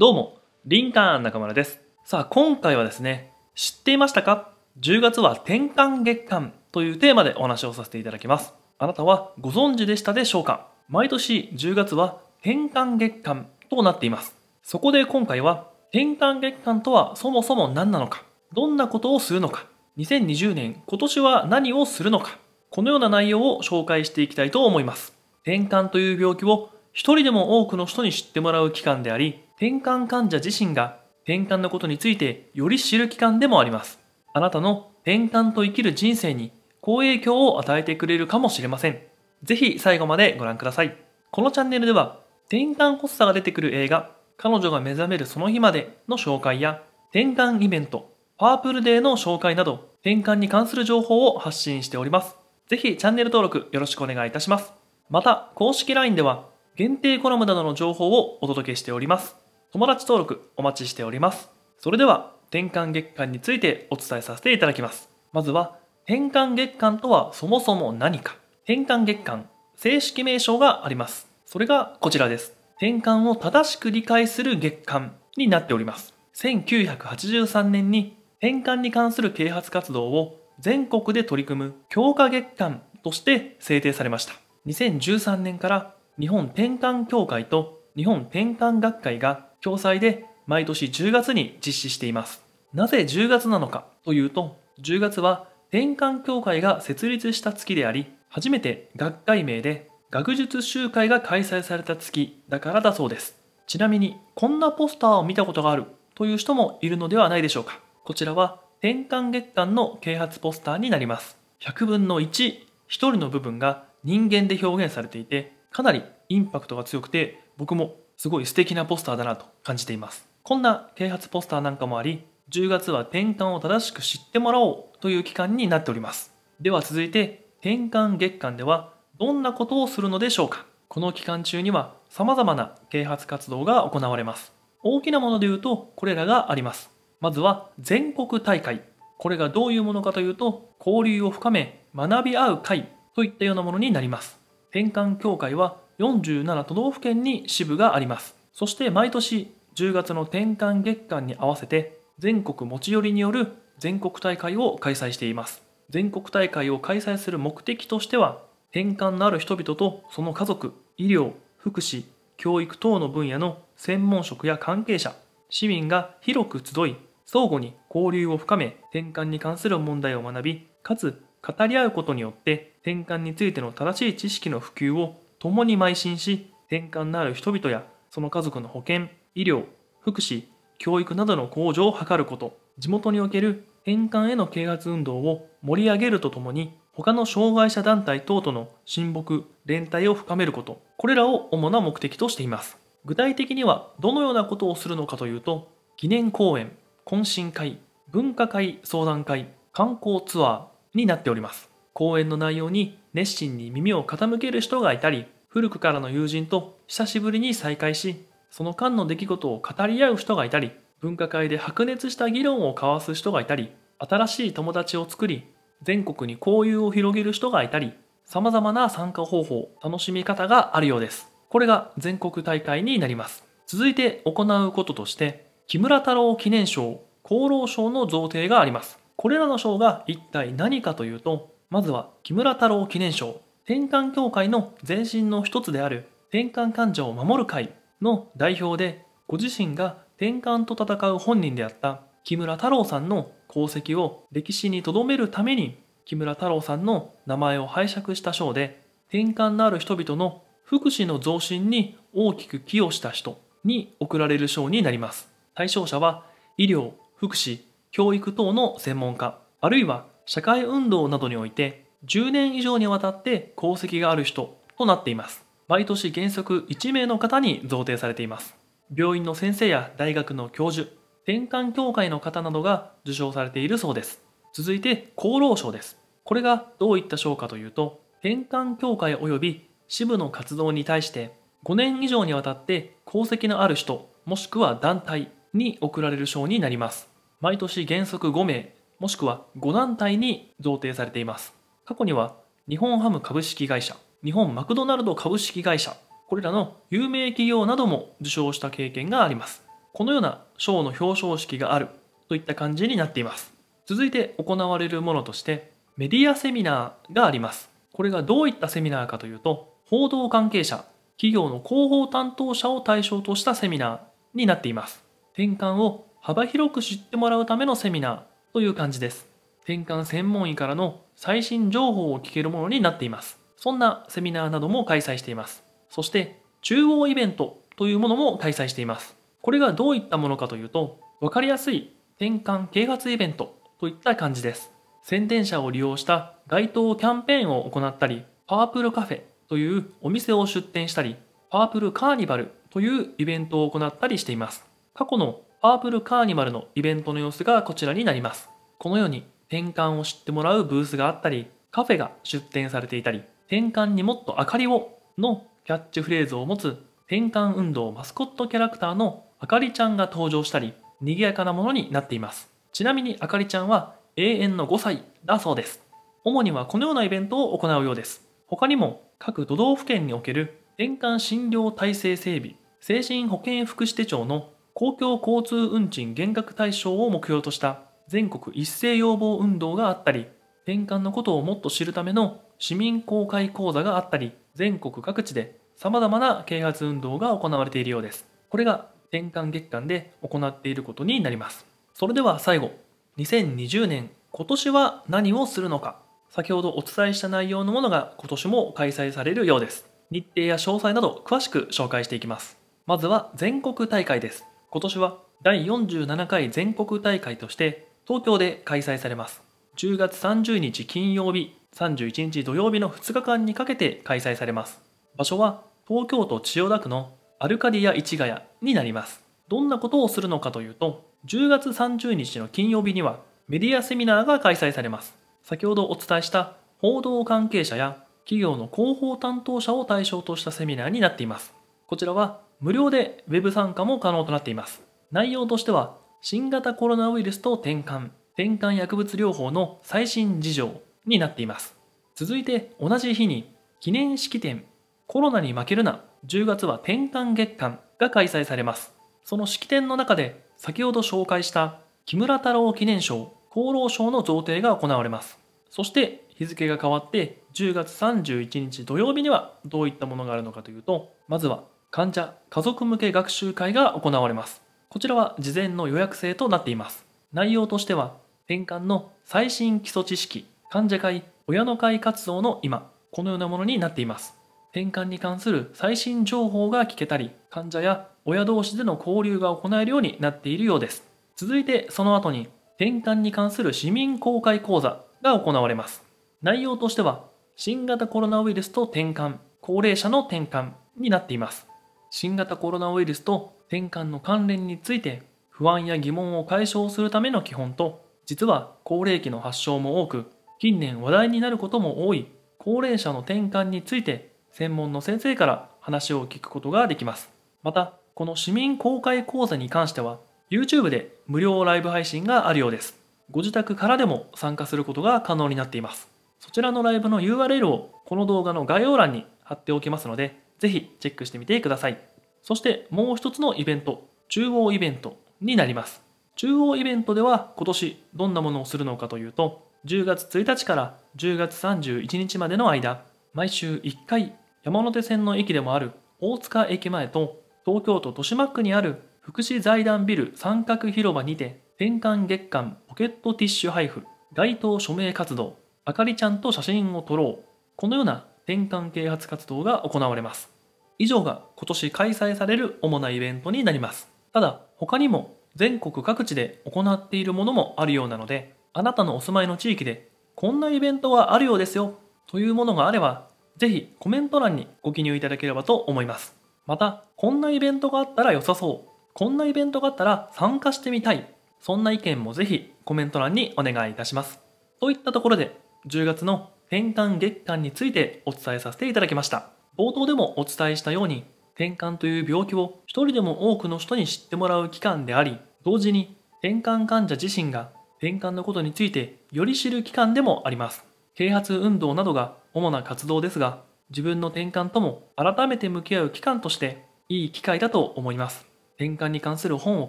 どうも、リンカーン中村です。さあ、今回はですね、知っていましたか ?10 月は転換月間というテーマでお話をさせていただきます。あなたはご存知でしたでしょうか毎年10月は転換月間となっています。そこで今回は、転換月間とはそもそも何なのかどんなことをするのか2020年今年は何をするのかこのような内容を紹介していきたいと思います。転換という病気を一人でも多くの人に知ってもらう期間であり、転換患者自身が転換のことについてより知る期間でもあります。あなたの転換と生きる人生に好影響を与えてくれるかもしれません。ぜひ最後までご覧ください。このチャンネルでは転換発作が出てくる映画、彼女が目覚めるその日までの紹介や転換イベント、パープルデーの紹介など転換に関する情報を発信しております。ぜひチャンネル登録よろしくお願いいたします。また、公式 LINE では限定コラムなどの情報をお届けしております。友達登録お待ちしております。それでは、転換月間についてお伝えさせていただきます。まずは、転換月間とはそもそも何か。転換月間、正式名称があります。それがこちらです。転換を正しく理解する月間になっております。1983年に転換に関する啓発活動を全国で取り組む強化月間として制定されました。2013年から日本転換協会と日本転換学会が共催で毎年10月に実施しています。なぜ10月なのかというと、10月は転換協会が設立した月であり、初めて学会名で学術集会が開催された月だからだそうです。ちなみに、こんなポスターを見たことがあるという人もいるのではないでしょうか。こちらは転換月間の啓発ポスターになります。100分の1、1人の部分が人間で表現されていて、かなりインパクトが強くて、僕もすごい素敵なポスターだなと感じていますこんな啓発ポスターなんかもあり10月は転換を正しく知ってもらおうという期間になっておりますでは続いて転換月間ではどんなことをするのでしょうかこの期間中には様々な啓発活動が行われます大きなもので言うとこれらがありますまずは全国大会これがどういうものかというと交流を深め学び合う会といったようなものになります転換協会は47都道府県に支部がありますそして毎年10月の転換月間に合わせて全国持ち寄りによる全国大会を開催しています全国大会を開催する目的としては転換のある人々とその家族医療福祉教育等の分野の専門職や関係者市民が広く集い相互に交流を深め転換に関する問題を学びかつ語り合うことによって転換についての正しい知識の普及を共に邁進し、転換のある人々やその家族の保健、医療、福祉、教育などの向上を図ること、地元における転換への啓発運動を盛り上げるとともに、他の障害者団体等との親睦、連帯を深めること、これらを主な目的としています。具体的にはどのようなことをするのかというと、記念公演、懇親会、分科会相談会、観光ツアーになっております。講演の内容に熱心に耳を傾ける人がいたり、古くからの友人と久しぶりに再会し、その間の出来事を語り合う人がいたり、分科会で白熱した議論を交わす人がいたり、新しい友達を作り、全国に交友を広げる人がいたり、様々な参加方法、楽しみ方があるようです。これが全国大会になります。続いて行うこととして、木村太郎記念賞、厚労賞の贈呈があります。これらの賞が一体何かというと、まずは木村太郎記念賞転換協会の前身の一つである転換感情を守る会の代表でご自身が転換と戦う本人であった木村太郎さんの功績を歴史に留めるために木村太郎さんの名前を拝借した賞で転換のある人々の福祉の増進に大きく寄与した人に贈られる賞になります対象者は医療福祉教育等の専門家あるいは社会運動などにおいて10年以上にわたって功績がある人となっています毎年原則1名の方に贈呈されています病院の先生や大学の教授転換協会の方などが受賞されているそうです続いて厚労省ですこれがどういった賞かというと転換協会及び支部の活動に対して5年以上にわたって功績のある人もしくは団体に贈られる賞になります毎年原則5名もしくは5団体に贈呈されています過去には日本ハム株式会社日本マクドナルド株式会社これらの有名企業なども受賞した経験がありますこのような賞の表彰式があるといった感じになっています続いて行われるものとしてメディアセミナーがありますこれがどういったセミナーかというと報道関係者企業の広報担当者を対象としたセミナーになっています転換を幅広く知ってもらうためのセミナーという感じです。転換専門医からの最新情報を聞けるものになっています。そんなセミナーなども開催しています。そして、中央イベントというものも開催しています。これがどういったものかというと、わかりやすい転換啓発イベントといった感じです。宣伝者を利用した街頭キャンペーンを行ったり、パープルカフェというお店を出店したり、パープルカーニバルというイベントを行ったりしています。過去のパープルカーニバルのイベントの様子がこちらになります。このように転換を知ってもらうブースがあったり、カフェが出展されていたり、転換にもっと明かりをのキャッチフレーズを持つ転換運動マスコットキャラクターのあかりちゃんが登場したり、賑やかなものになっています。ちなみにあかりちゃんは永遠の5歳だそうです。主にはこのようなイベントを行うようです。他にも各都道府県における転換診療体制整備、精神保健福祉手帳の公共交通運賃減額対象を目標とした全国一斉要望運動があったり、転換のことをもっと知るための市民公開講座があったり、全国各地で様々な啓発運動が行われているようです。これが転換月間で行っていることになります。それでは最後、2020年、今年は何をするのか。先ほどお伝えした内容のものが今年も開催されるようです。日程や詳細など詳しく紹介していきます。まずは全国大会です。今年は第47回全国大会として東京で開催されます10月30日金曜日31日土曜日の2日間にかけて開催されます場所は東京都千代田区のアルカディア市ヶ谷になりますどんなことをするのかというと10月30日の金曜日にはメディアセミナーが開催されます先ほどお伝えした報道関係者や企業の広報担当者を対象としたセミナーになっていますこちらは無料で Web 参加も可能となっています。内容としては、新型コロナウイルスと転換、転換薬物療法の最新事情になっています。続いて同じ日に記念式典コロナに負けるな10月は転換月間が開催されますその式典の中で先ほど紹介した木村太郎記念賞厚労省の贈呈が行われますそして日付が変わって10月31日土曜日にはどういったものがあるのかというとまずは患者家族向け学習会が行われます。こちらは事前の予約制となっています。内容としては、転換の最新基礎知識、患者会、親の会活動の今、このようなものになっています。転換に関する最新情報が聞けたり、患者や親同士での交流が行えるようになっているようです。続いてその後に、転換に関する市民公開講座が行われます。内容としては、新型コロナウイルスと転換、高齢者の転換になっています。新型コロナウイルスと転換の関連について不安や疑問を解消するための基本と実は高齢期の発症も多く近年話題になることも多い高齢者の転換について専門の先生から話を聞くことができますまたこの市民公開講座に関しては YouTube で無料ライブ配信があるようですご自宅からでも参加することが可能になっていますそちらのライブの URL をこの動画の概要欄に貼っておきますのでぜひチェックしてみてください。そしてもう一つのイベント、中央イベントになります。中央イベントでは今年どんなものをするのかというと、10月1日から10月31日までの間、毎週1回山手線の駅でもある大塚駅前と東京都豊島区にある福祉財団ビル三角広場にて転換月間ポケットティッシュ配布街頭署名活動あかりちゃんと写真を撮ろうこのような転換啓発活動が行われます。以上が今年開催される主なイベントになります。ただ、他にも全国各地で行っているものもあるようなので、あなたのお住まいの地域で、こんなイベントがあるようですよ、というものがあれば、ぜひコメント欄にご記入いただければと思います。また、こんなイベントがあったら良さそう、こんなイベントがあったら参加してみたい、そんな意見もぜひコメント欄にお願いいたします。といったところで、10月の転換月間についてお伝えさせていただきました。冒頭でもお伝えしたように、転換という病気を一人でも多くの人に知ってもらう期間であり、同時に転換患者自身が転換のことについてより知る期間でもあります。啓発運動などが主な活動ですが、自分の転換とも改めて向き合う期間としていい機会だと思います。転換に関する本を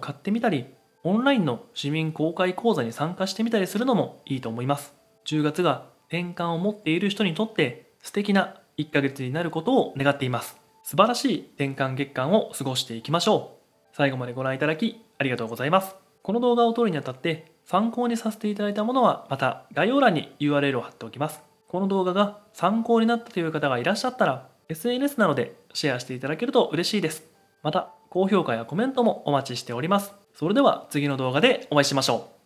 買ってみたり、オンラインの市民公開講座に参加してみたりするのもいいと思います。10月が転換を持っている人にとって素敵な1ヶ月になることを願っています。素晴らしい転換月間を過ごしていきましょう。最後までご覧いただきありがとうございます。この動画を撮るにあたって参考にさせていただいたものはまた概要欄に URL を貼っておきます。この動画が参考になったという方がいらっしゃったら SNS などでシェアしていただけると嬉しいです。また、高評価やコメントもお待ちしております。それでは次の動画でお会いしましょう。